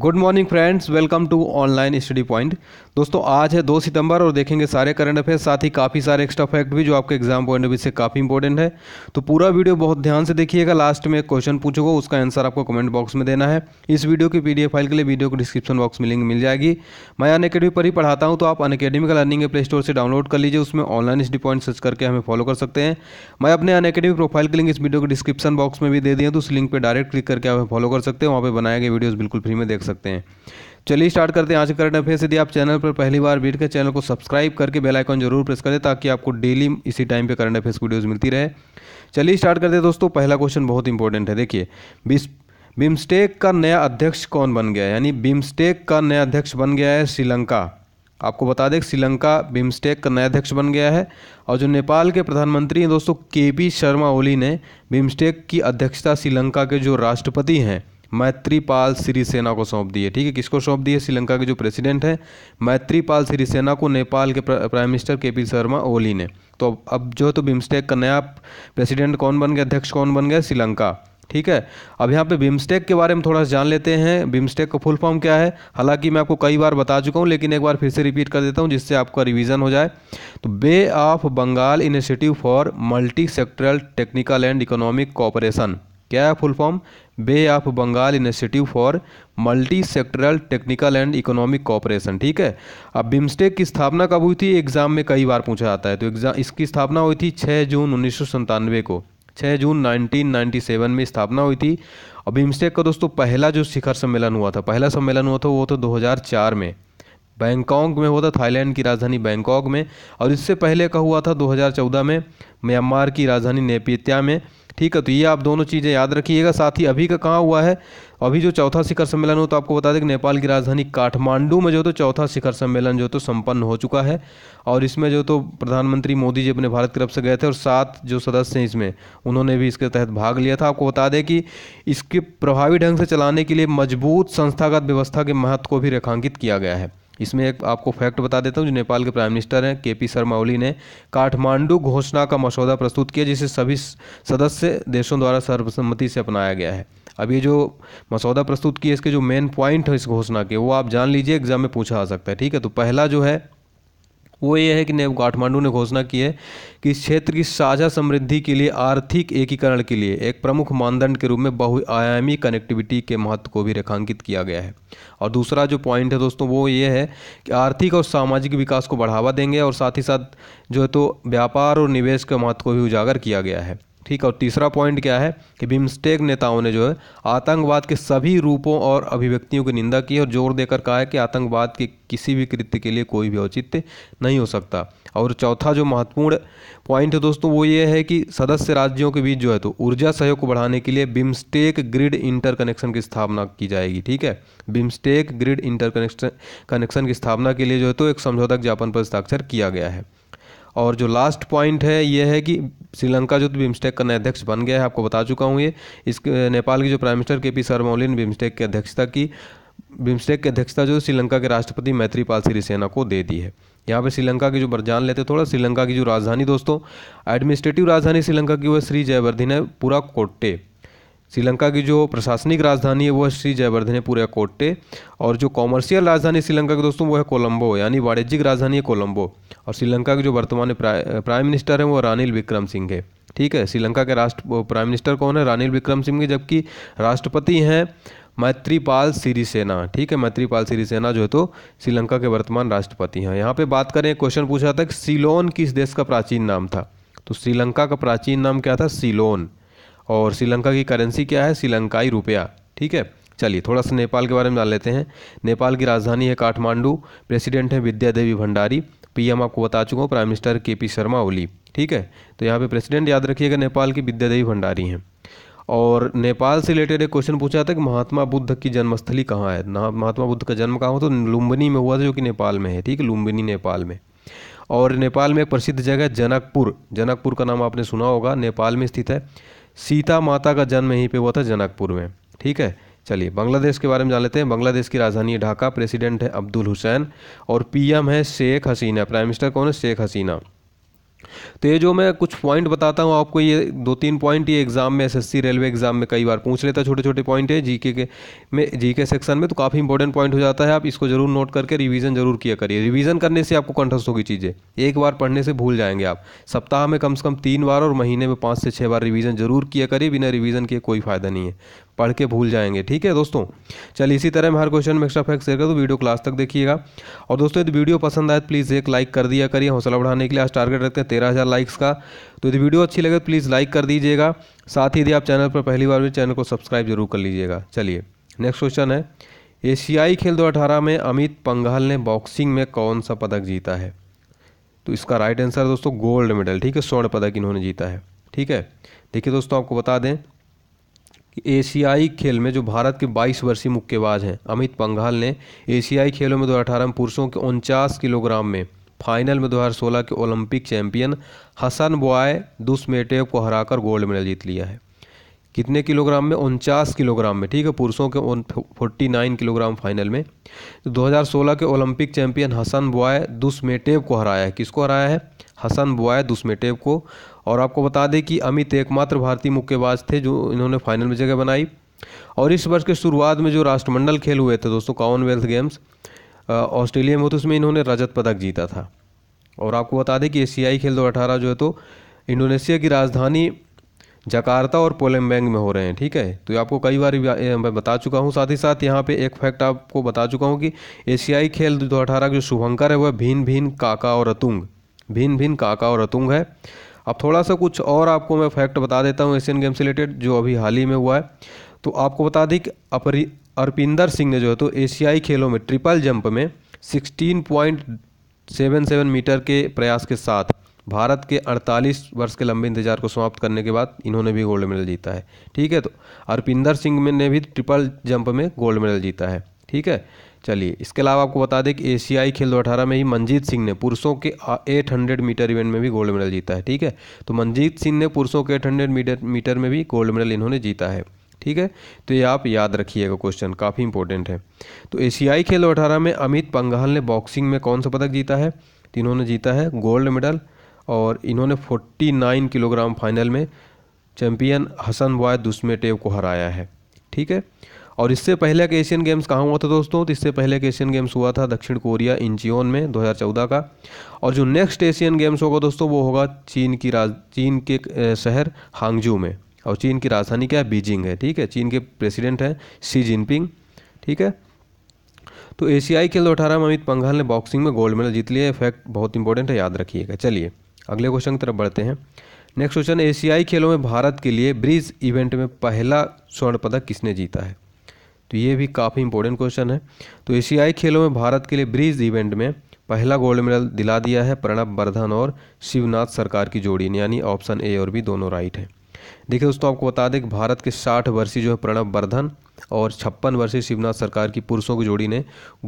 good morning friends welcome to online study point दोस्तों आज है दो सितंबर और देखेंगे सारे करंट अफेयर साथ ही काफ़ी सारे एक्स्ट्रा फैक्ट भी जो आपके एग्जाम पॉइंट ऑफ व्यू से काफ़ी इंपॉर्टेंट है तो पूरा वीडियो बहुत ध्यान से देखिएगा लास्ट में एक क्वेश्चन पूछूंगा उसका आंसर आपको कमेंट बॉक्स में देना है इस वीडियो की पी फाइल के लिए वीडियो को डिस्क्रिप्शन बॉक्स में लिंक मिल जाएगी मैं अन अकेडमी पर ही पढ़ाता हूँ तो आप अनकेडमी अकेडमी का लर्निंग प्ले स्टोर से डाउनलोड कर लीजिए उसमें ऑनलाइन स्टडी पॉइंट सर्च करके हमें फॉलो कर सकते हैं मैं अपने अन अकेडमी प्रोफाइल की लिंक इस वीडियो को डिस्क्रिप्शन बॉक्स में भी दे दिए तो उस लिंक पर डायरेक्ट क्लिक करके आप फॉलो कर सकते हैं वहाँ पर बनाए गए वीडियोज़ बिल्कुल फ्री में देख देख सकते हैं चलिए स्टार्ट करते हैं आज के करंट अफेयर्स यदि आप चैनल पर पहली बार भीट के चैनल को सब्सक्राइब करके बेल आइकन जरूर प्रेस करें ताकि आपको डेली इसी टाइम पे करंट अफेयर्स वीडियोस मिलती रहे चलिए स्टार्ट करते हैं दोस्तों पहला क्वेश्चन बहुत इंपॉर्टेंट है देखिए बिस् बिम्स्टेक का नया अध्यक्ष कौन बन गया है यानी बिम्स्टेक का नया अध्यक्ष बन गया है श्रीलंका आपको बता दें श्रीलंका बिम्स्टेक का नया अध्यक्ष बन गया है और जो नेपाल के प्रधानमंत्री हैं दोस्तों के पी शर्मा ओली ने बिम्स्टेक की अध्यक्षता श्रीलंका के जो राष्ट्रपति हैं मैत्रीपाल सिरिसेना को सौंप दिए ठीक है किसको सौंप दिए श्रीलंका के जो प्रेसिडेंट हैं मैत्रीपाल सिरिसेना को नेपाल के prime minister K P Sharma Oli ने तो अब जो है तो बिम्स्टेक का नया प्रेसिडेंट कौन बन गया अध्यक्ष कौन बन गया श्रीलंका ठीक है अब यहाँ पे बिम्स्टेक के बारे में थोड़ा जान लेते हैं बिम्स्टेक का फुल फॉर्म क्या है हालांकि मैं आपको कई बार बता चुका हूँ लेकिन एक बार फिर से रिपीट कर देता हूँ जिससे आपका रिवीजन हो जाए तो Bay of Bengal initiative for multi sectoral technical and economic cooperation क्या है full form Bay of Bengal institute for multi sectoral technical and economic cooperation ठीक है अब बिम्स्टेक की स्थापना कब हुई थी एग्जाम में कई बार पूछा जाता है तो एग्जाम इसकी स्थापना हुई थी 6 जून उन्नीस को 6 जून 1997 में स्थापना हुई थी और बिम्स्टेक का दोस्तों पहला जो शिखर सम्मेलन हुआ था पहला सम्मेलन हुआ था वो तो दो में बैंकॉक में हुआ था थाईलैंड की राजधानी बैंकॉक में और इससे पहले का हुआ था 2014 में म्यांमार की राजधानी नेपित्या में ठीक है तो ये आप दोनों चीज़ें याद रखिएगा साथ ही अभी का कहाँ हुआ है अभी जो चौथा शिखर सम्मेलन हो तो आपको बता दें कि नेपाल की राजधानी काठमांडू में जो तो चौथा शिखर सम्मेलन जो तो संपन्न हो चुका है और इसमें जो तो प्रधानमंत्री मोदी जी अपने भारत की तरफ से गए थे और सात जो सदस्य हैं इसमें उन्होंने भी इसके तहत भाग लिया था आपको बता दें कि इसके प्रभावी ढंग से चलाने के लिए मजबूत संस्थागत व्यवस्था के महत्व को भी रेखांकित किया गया है इसमें एक आपको फैक्ट बता देता हूँ जो नेपाल के प्राइम मिनिस्टर हैं के पी शर्मा ओली ने काठमांडू घोषणा का मसौदा प्रस्तुत किया जिसे सभी सदस्य देशों द्वारा सर्वसम्मति से अपनाया गया है अब ये जो मसौदा प्रस्तुत किया इसके जो मेन पॉइंट है इस घोषणा के वो आप जान लीजिए एग्जाम में पूछा आ सकता है ठीक है तो पहला जो है वो ये है कि नेव काठमांडू ने घोषणा की है कि इस क्षेत्र की साझा समृद्धि के लिए आर्थिक एकीकरण के लिए एक प्रमुख मानदंड के रूप में बहुआयामी कनेक्टिविटी के महत्व को भी रेखांकित किया गया है और दूसरा जो पॉइंट है दोस्तों वो ये है कि आर्थिक और सामाजिक विकास को बढ़ावा देंगे और साथ ही साथ जो है तो व्यापार और निवेश के महत्व को भी उजागर किया गया है ठीक है और तीसरा पॉइंट क्या है कि बिम्स्टेक नेताओं ने जो है आतंकवाद के सभी रूपों और अभिव्यक्तियों की निंदा की और जोर देकर कहा है कि आतंकवाद के किसी भी कृत्य के लिए कोई भी औचित्य नहीं हो सकता और चौथा जो महत्वपूर्ण पॉइंट है दोस्तों वो ये है कि सदस्य राज्यों के बीच जो है तो ऊर्जा सहयोग को बढ़ाने के लिए बिम्स्टेक ग्रिड इंटर कनेक्शन की स्थापना की जाएगी ठीक है BIMSTEC grid inter connection connection की स्थापना के लिए जो है तो एक समझौता ज्ञापन पर हस्ताक्षर किया गया है और जो लास्ट पॉइंट है ये है कि श्रीलंका जो बिम्स्टेक का नया अध्यक्ष बन गया है आपको बता चुका हूँ ये इस नेपाल की जो prime minister K P Sharma Oli ने बिम्स्टेक की अध्यक्षता की बिम्स्टेक की अध्यक्षता जो श्रीलंका के राष्ट्रपति मैत्रीपाल सिरिसेना को दे दी है यहाँ पे श्रीलंका की जो बरजान लेते थोड़ा श्रीलंका की जो राजधानी दोस्तों एडमिनिस्ट्रेटिव राजधानी श्रीलंका की वह श्री जयवर्धन है पूरा कोट्टे श्रीलंका की जो प्रशासनिक राजधानी है वो है श्री जयवर्धने पूरा कोट्टे और जो कॉमर्शियल राजधानी श्रीलंका की दोस्तों वो है कोलंबो यानी वाणिज्यिक राजधानी है कोलंबो और श्रीलंका के जो वर्तमान प्राइम मिनिस्टर हैं वो रानिल विक्रम सिंह है ठीक है श्रीलंका के राष्ट्र प्राइम मिनिस्टर कौन है रानिल विक्रम सिंह जबकि राष्ट्रपति हैं मैत्रीपाल सिरिसेना ठीक है मैत्रीपाल सिरिसेना जो है तो श्रीलंका के वर्तमान राष्ट्रपति हैं यहाँ पे बात करें क्वेश्चन पूछा था कि सिलोन किस देश का प्राचीन नाम था तो श्रीलंका का प्राचीन नाम क्या था सिलोन और श्रीलंका की करेंसी क्या है श्रीलंकाई रुपया ठीक है चलिए थोड़ा सा नेपाल के बारे में जान लेते हैं नेपाल की राजधानी है काठमांडू प्रेसिडेंट है विद्या देवी भंडारी पीएम आपको बता चुका हूँ prime minister K P Sharma Oli ठीक है तो यहाँ पे प्रेसिडेंट याद रखिएगा नेपाल की विद्या देवी भंडारी हैं और नेपाल से रिलेटेड एक क्वेश्चन पूछा था कि महात्मा बुद्ध की जन्मस्थली कहाँ है महात्मा बुद्ध का जन्म कहाँ हुआ तो लुम्बिनी में हुआ था जो कि नेपाल में है ठीक है लुम्बिनी नेपाल में और नेपाल में एक प्रसिद्ध जगह है जनकपुर जनकपुर का नाम आपने सुना होगा नेपाल में स्थित है सीता माता का जन्म यहीं पे हुआ था जनकपुर में ठीक है चलिए बांग्लादेश के बारे में जान लेते हैं बांग्लादेश की राजधानी ढाका प्रेसिडेंट है अब्दुल हुसैन और पीएम है शेख हसीना प्राइम मिनिस्टर कौन है शेख हसीना तो ये जो मैं कुछ पॉइंट बताता हूँ आपको ये दो तीन पॉइंट ये एग्ज़ाम में एस रेलवे एग्ज़ाम में कई बार पूछ लेता है छोटे छोटे पॉइंट है जीके के में जीके सेक्शन में तो काफ़ी इंपॉर्टेंट पॉइंट हो जाता है आप इसको जरूर नोट करके रिवीजन जरूर किया करिए रिवीजन करने से आपको कंठस्थ होगी चीज़ें एक बार पढ़ने से भूल जाएंगे आप सप्ताह में कम से कम तीन बार और महीने में पाँच से छः बार रिवीजन जरूर किया करिए बिना रिवीजन के कोई फ़ायदा नहीं है पढ़ के भूल जाएंगे ठीक है दोस्तों चलिए इसी तरह मैं हर क्वेश्चन में एक्स्ट्रा फैक्ट शेयर कर तो वीडियो क्लास तक देखिएगा और दोस्तों यदि वीडियो पसंद आए तो प्लीज़ एक लाइक कर दिया करिए हौसला बढ़ाने के लिए आज टारगेट रखते हैं तेरह हज़ार लाइक्स का तो यदि वीडियो अच्छी लगे तो प्लीज़ लाइक कर दीजिएगा साथ ही यदि आप चैनल पर पहली बार भी चैनल को सब्सक्राइब जरूर कर लीजिएगा चलिए नेक्स्ट क्वेश्चन है एशियाई खेल अठारह में अमित पंघाल ने बॉक्सिंग में कौन सा पदक जीता है तो इसका राइट आंसर दोस्तों गोल्ड मेडल ठीक है स्वर्ण पदक इन्होंने जीता है ठीक है देखिए दोस्तों आपको बता दें एशियाई खेल में जो भारत के 22 वर्षीय मुक्केबाज हैं अमित पंघाल ने एशियाई खेलों में 2018 में पुरुषों के उनचास किलोग्राम में फाइनल में 2016 के Olympic champion Hasanboy Dusmatov को हराकर गोल्ड मेडल जीत लिया है कितने किलोग्राम में उनचास किलोग्राम में ठीक है पुरुषों के फोर्टी नाइन किलोग्राम फाइनल में 2016 तो के Olympic champion Hasanboy Dusmatov को हराया है किसको हराया है हसन बॉय दुस्मेटेव को और आपको बता दें कि अमित एकमात्र भारतीय मुक्केबाज थे जो इन्होंने फाइनल में जगह बनाई और इस वर्ष के शुरुआत में जो राष्ट्रमंडल खेल हुए थे दोस्तों कॉमनवेल्थ गेम्स ऑस्ट्रेलिया में तो उसमें इन्होंने रजत पदक जीता था और आपको बता दें कि एशियाई खेल दो अठारह जो है तो इंडोनेशिया की राजधानी जकार्ता और पोलेम्बैंग में हो रहे हैं ठीक है तो आपको कई बार मैं बता चुका हूँ साथ ही साथ यहाँ पे एक फैक्ट आपको बता चुका हूँ कि एशियाई खेल दो अठारह जो शुभंकर है वह भीन भीन काका और अतुंग भीन भीन काका और अतुंग है अब थोड़ा सा कुछ और आपको मैं फैक्ट बता देता हूँ एशियन गेम्स रिलेटेड जो अभी हाल ही में हुआ है तो आपको बता दें कि अपरी अरपिंदर सिंह ने जो है तो एशियाई खेलों में ट्रिपल जंप में 16.77 मीटर के प्रयास के साथ भारत के 48 वर्ष के लंबे इंतजार को समाप्त करने के बाद इन्होंने भी गोल्ड मेडल जीता है ठीक है तो अरपिंदर सिंह ने भी ट्रिपल जंप में गोल्ड मेडल जीता है ठीक है चलिए इसके अलावा आपको बता दें कि एशियाई खेल दो अठारह में ही मनजीत सिंह ने पुरुषों के 800 मीटर इवेंट में भी गोल्ड मेडल जीता है ठीक है तो मनजीत सिंह ने पुरुषों के 800 मीटर मीटर में भी गोल्ड मेडल इन्होंने जीता है ठीक है तो ये आप याद रखिएगा क्वेश्चन काफ़ी इंपॉर्टेंट है तो एशियाई खेल दो अठारह में अमित पंघाल ने बॉक्सिंग में कौन सा पदक जीता है तो इन्होंने जीता है गोल्ड मेडल और इन्होंने नाइन किलोग्राम फाइनल में चैम्पियन हसन बॉय दुस्मेटेव को हराया है ठीक है और इससे पहले का एशियन गेम्स कहाँ हुआ था दोस्तों तो इससे पहले का एशियन गेम्स हुआ था दक्षिण कोरिया इंचियोन में 2014 का और जो नेक्स्ट एशियन गेम्स होगा दोस्तों वो होगा चीन की राज चीन के शहर हांगजू में और चीन की राजधानी क्या है बीजिंग है ठीक है चीन के प्रेसिडेंट हैं शी जिनपिंग ठीक है तो एशियाई खेल दो अठारह में अमित पंघाल ने बॉक्सिंग में गोल्ड मेडल जीत लिया है फैक्ट बहुत इंपॉर्टेंट है याद रखिएगा चलिए अगले क्वेश्चन की तरफ बढ़ते हैं नेक्स्ट क्वेश्चन एशियाई खेलों में भारत के लिए ब्रिज इवेंट में पहला स्वर्ण पदक किसने जीता है तो ये भी काफ़ी इंपॉर्टेंट क्वेश्चन है तो एशियाई खेलों में भारत के लिए ब्रिज इवेंट में पहला गोल्ड मेडल दिला दिया है प्रणब बर्धन और शिवनाथ सरकार की जोड़ी ने यानी ऑप्शन ए और बी दोनों राइट है देखिए दोस्तों आपको बता दें कि भारत के 60 वर्षीय जो है प्रणब बर्धन और छप्पन वर्षीय शिवनाथ सरकार की पुरुषों की जोड़ी ने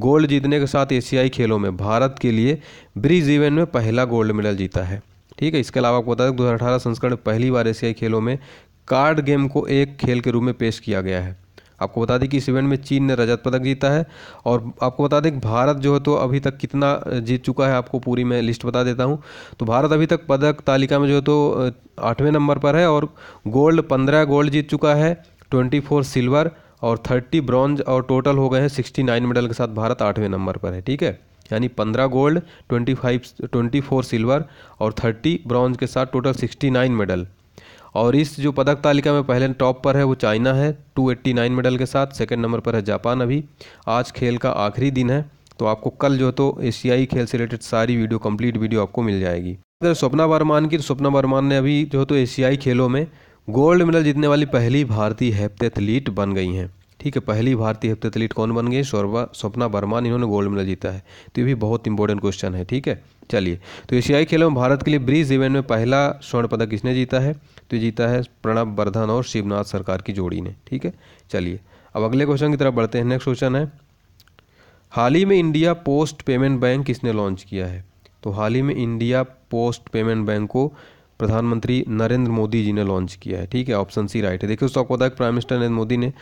गोल्ड जीतने के साथ एशियाई खेलों में भारत के लिए ब्रिज इवेंट में पहला गोल्ड मेडल जीता है ठीक है इसके अलावा आपको बता दें दो संस्करण पहली बार एशियाई खेलों में कार्ड गेम को एक खेल के रूप में पेश किया गया है आपको बता दें कि इस इवेंट में चीन ने रजत पदक जीता है और आपको बता दें कि भारत जो है तो अभी तक कितना जीत चुका है आपको पूरी मैं लिस्ट बता देता हूं तो भारत अभी तक पदक तालिका में जो है तो आठवें नंबर पर है और गोल्ड पंद्रह गोल्ड जीत चुका है ट्वेंटी फोर सिल्वर और थर्टी ब्रॉन्ज और टोटल हो गए हैं सिक्सटी नाइन मेडल के साथ भारत आठवें नंबर पर है ठीक है यानी पंद्रह gold twenty five twenty four silver और थर्टी ब्रॉन्ज के साथ टोटल सिक्सटी नाइन मेडल और इस जो पदक तालिका में पहले टॉप पर है वो चाइना है 289 मेडल के साथ सेकंड नंबर पर है जापान अभी आज खेल का आखिरी दिन है तो आपको कल जो तो एशियाई खेल से रिलेटेड सारी वीडियो कंप्लीट वीडियो आपको मिल जाएगी अगर स्वप्ना वर्मान की तो स्वप्ना वर्मान ने अभी जो तो एशियाई खेलों में गोल्ड मेडल जीतने वाली पहली भारतीय हेप्थ एथलीट बन गई हैं ठीक है पहली भारतीय हेप्टेथलीट कौन बन गई स्वरबा स्वप्ना बर्मान इन्होंने गोल्ड मेडल जीता है तो ये भी बहुत इंपॉर्टेंट क्वेश्चन है ठीक है चलिए तो एशियाई खेलों में भारत के लिए ब्रिज इवेंट में पहला स्वर्ण पदक किसने जीता है तो जीता है प्रणब वर्धन और शिवनाथ सरकार की जोड़ी ने ठीक है चलिए अब अगले क्वेश्चन की तरफ बढ़ते हैं नेक्स्ट क्वेश्चन है हाल ही में इंडिया पोस्ट पेमेंट बैंक किसने लॉन्च किया है तो हाल ही में इंडिया पोस्ट पेमेंट बैंक को प्रधानमंत्री नरेंद्र मोदी जी ने लॉन्च किया है ठीक है ऑप्शन सी राइट है देखिए उसको आपको बताया कि प्राइम मिनिस्टर नरेंद्र मोदी ने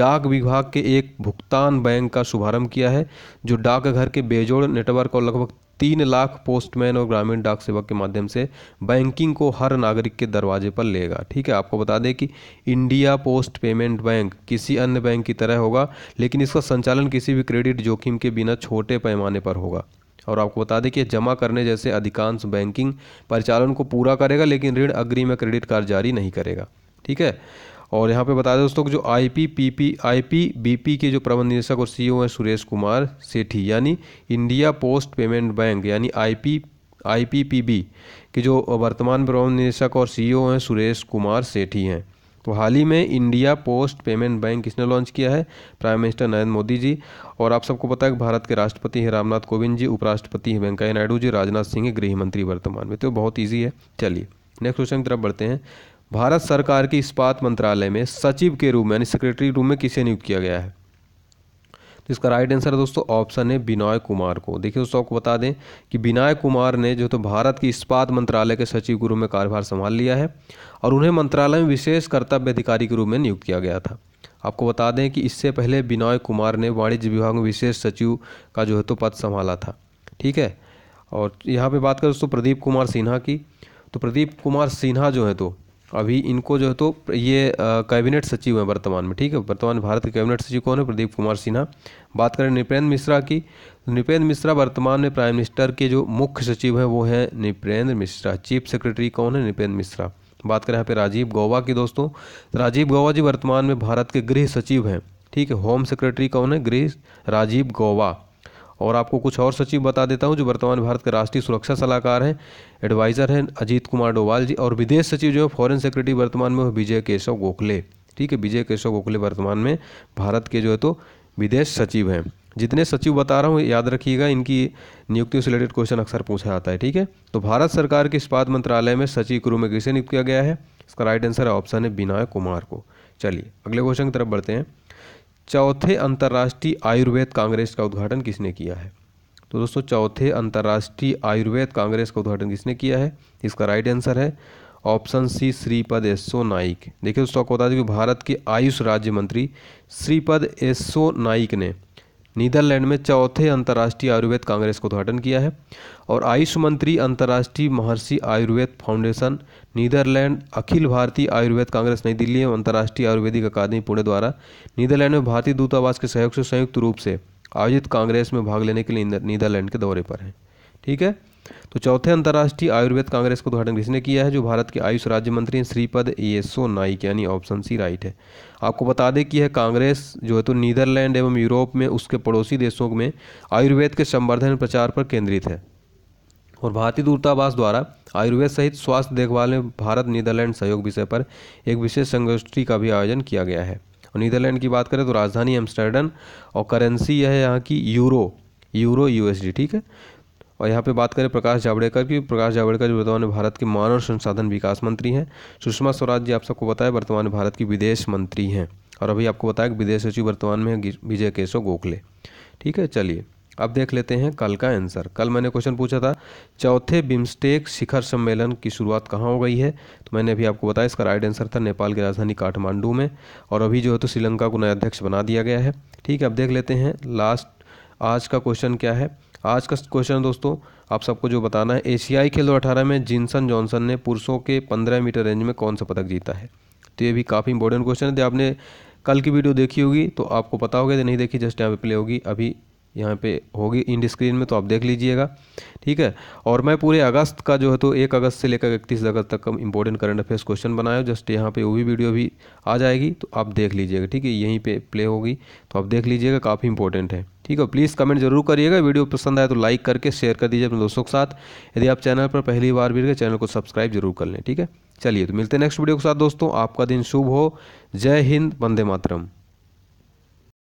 डाक विभाग के एक भुगतान बैंक का शुभारंभ किया है जो डाकघर के बेजोड़ नेटवर्क और लगभग तीन लाख पोस्टमैन और ग्रामीण डाक सेवा के माध्यम से बैंकिंग को हर नागरिक के दरवाजे पर लेगा ठीक है आपको बता दें कि इंडिया पोस्ट पेमेंट बैंक किसी अन्य बैंक की तरह होगा लेकिन इसका संचालन किसी भी क्रेडिट जोखिम के बिना छोटे पैमाने पर होगा और आपको बता दें कि जमा करने जैसे अधिकांश बैंकिंग परिचालन को पूरा करेगा लेकिन ऋण अग्रिम या क्रेडिट कार्ड जारी नहीं करेगा ठीक है और यहाँ पे बता दें दोस्तों जो I P P P I P B P के जो प्रबंध निदेशक और सी ओ e हैं सुरेश कुमार सेठी यानी इंडिया पोस्ट पेमेंट बैंक यानी I P I P P B के जो वर्तमान प्रबंध निदेशक और सी ओ e हैं सुरेश कुमार सेठी हैं तो हाल ही में इंडिया पोस्ट पेमेंट बैंक किसने लॉन्च किया है प्राइम मिनिस्टर नरेंद्र मोदी जी और आप सबको पता है भारत के राष्ट्रपति हैं रामनाथ कोविंद जी उपराष्ट्रपति हैं वेंकैया नायडू जी राजनाथ सिंह गृह मंत्री वर्तमान में तो बहुत ईजी है चलिए नेक्स्ट क्वेश्चन की तरफ बढ़ते हैं भारत सरकार के इस्पात मंत्रालय में सचिव के रूप में यानी सेक्रेटरी रूप में किसे नियुक्त किया गया है तो इसका राइट आंसर है दोस्तों ऑप्शन है विनय कुमार को देखिए दोस्तों आपको बता दें कि विनय कुमार ने जो तो भारत की इस्पात मंत्रालय के सचिव के रूप में कार्यभार संभाल लिया है और उन्हें मंत्रालय में विशेष कर्तव्य अधिकारी के रूप में नियुक्त किया गया था आपको बता दें कि इससे पहले विनय कुमार ने वाणिज्य विभाग में विशेष सचिव का जो है तो पद संभाला था ठीक है और यहाँ पे बात करें दोस्तों प्रदीप कुमार सिन्हा की तो प्रदीप कुमार सिन्हा जो है तो अभी इनको जो है तो ये कैबिनेट सचिव हैं वर्तमान में ठीक है वर्तमान भारत के कैबिनेट सचिव कौन है प्रदीप कुमार सिन्हा बात करें नृपेंद्र मिश्रा की तो नृपेंद्र मिश्रा वर्तमान में प्राइम मिनिस्टर के जो मुख्य सचिव हैं वो हैं नृपेंद्र मिश्रा चीफ सेक्रेटरी कौन है नृपेंद्र मिश्रा बात करें यहाँ पे राजीव गौवा की दोस्तों तो राजीव गौवा जी वर्तमान में भारत के गृह सचिव हैं ठीक है होम सेक्रेटरी कौन है गृह राजीव गौवा और आपको कुछ और सचिव बता देता हूँ जो वर्तमान भारत के राष्ट्रीय सुरक्षा सलाहकार हैं एडवाइज़र हैं अजीत कुमार डोवाल जी और विदेश सचिव जो है फॉरेन सेक्रेटरी वर्तमान में विजय केशव गोखले ठीक है विजय केशव गोखले वर्तमान में भारत के जो है तो विदेश सचिव हैं जितने सचिव बता रहा हूँ याद रखिएगा इनकी नियुक्तियों से रिलेटेड क्वेश्चन अक्सर पूछा जाता है ठीक है तो भारत सरकार के इस्पात मंत्रालय में सचिव के रूप में किसे नियुक्त किया गया है इसका राइट आंसर है ऑप्शन है विनय कुमार को चलिए अगले क्वेश्चन की तरफ बढ़ते हैं चौथे अंतर्राष्ट्रीय आयुर्वेद कांग्रेस का उद्घाटन किसने किया है तो दोस्तों चौथे अंतर्राष्ट्रीय आयुर्वेद कांग्रेस का उद्घाटन किसने किया है इसका राइट आंसर है ऑप्शन सी श्रीपद एसो नाइक देखिए दोस्तों आपको बता दें कि भारत के आयुष राज्य मंत्री श्रीपद एसो नाइक ने नीदरलैंड में चौथे अंतर्राष्ट्रीय आयुर्वेद कांग्रेस का उद्घाटन किया है और आयुष मंत्री अंतर्राष्ट्रीय महर्षि आयुर्वेद फाउंडेशन नीदरलैंड अखिल भारतीय आयुर्वेद कांग्रेस नई दिल्ली एवं अंतर्राष्ट्रीय आयुर्वेदिक अकादमी पुणे द्वारा नीदरलैंड में भारतीय दूतावास के सहयोग से संयुक्त रूप से आयोजित कांग्रेस में भाग लेने के लिए नीदरलैंड के दौरे पर हैं ठीक है तो चौथे अंतर्राष्ट्रीय आयुर्वेद कांग्रेस का उद्घाटन किसने किया है जो भारत के आयुष राज्य मंत्री हैं श्रीपद एसो नाइक यानी ऑप्शन सी राइट है आपको बता दें कि यह कांग्रेस जो है तो नीदरलैंड एवं यूरोप में उसके पड़ोसी देशों में आयुर्वेद के संवर्धन प्रचार पर केंद्रित है और भारतीय दूतावास द्वारा आयुर्वेद सहित स्वास्थ्य देखभाल में भारत नीदरलैंड सहयोग विषय पर एक विशेष संगोष्ठी का भी आयोजन किया गया है और नीदरलैंड की बात करें तो राजधानी एम्स्टर्डन और करेंसी यह है यहाँ की यूरो यूरो यूएसडी ठीक है और यहाँ पे बात करें प्रकाश जावड़ेकर की प्रकाश जावड़ेकर जो वर्तमान भारत के मानव संसाधन विकास मंत्री हैं सुषमा स्वराज जी आप सबको बताया वर्तमान भारत की विदेश मंत्री हैं और अभी आपको बताया कि विदेश सचिव वर्तमान में है विजय केशव गोखले ठीक है चलिए अब देख लेते हैं कल का आंसर कल मैंने क्वेश्चन पूछा था चौथे बिम्स्टेक शिखर सम्मेलन की शुरुआत कहाँ हो गई है तो मैंने अभी आपको बताया इसका राइट आंसर था नेपाल की राजधानी काठमांडू में और अभी जो है तो श्रीलंका को नया अध्यक्ष बना दिया गया है ठीक है अब देख लेते हैं लास्ट आज का क्वेश्चन क्या है आज का क्वेश्चन दोस्तों आप सबको जो बताना है एशियाई खेल दो अठारह में जिनसन जॉनसन ने पुरुषों के पंद्रह मीटर रेंज में कौन सा पदक जीता है तो ये भी काफ़ी इंपॉर्टेंट क्वेश्चन है आपने कल की वीडियो देखी होगी तो आपको पता होगा यदि नहीं देखी जस्ट यहाँ पे प्ले होगी अभी यहाँ पे होगी इंड स्क्रीन में तो आप देख लीजिएगा ठीक है और मैं पूरे अगस्त का जो है तो एक अगस्त से लेकर इकतीस अगस्त तक का इंपॉर्टेंट करंट अफेयर्स क्वेश्चन बनाया जस्ट यहाँ पे वो भी वीडियो भी आ जाएगी तो आप देख लीजिएगा ठीक है यहीं पे प्ले होगी तो आप देख लीजिएगा काफ़ी इंपॉर्टेंट है ठीक है प्लीज़ कमेंट जरूर करिएगा वीडियो पसंद आए तो लाइक करके शेयर कर दीजिए अपने दोस्तों के साथ यदि आप चैनल पर पहली बार भी चैनल को सब्सक्राइब जरूर कर लें ठीक है चलिए तो मिलते हैं नेक्स्ट वीडियो के साथ दोस्तों आपका दिन शुभ हो जय हिंद वंदे मातरम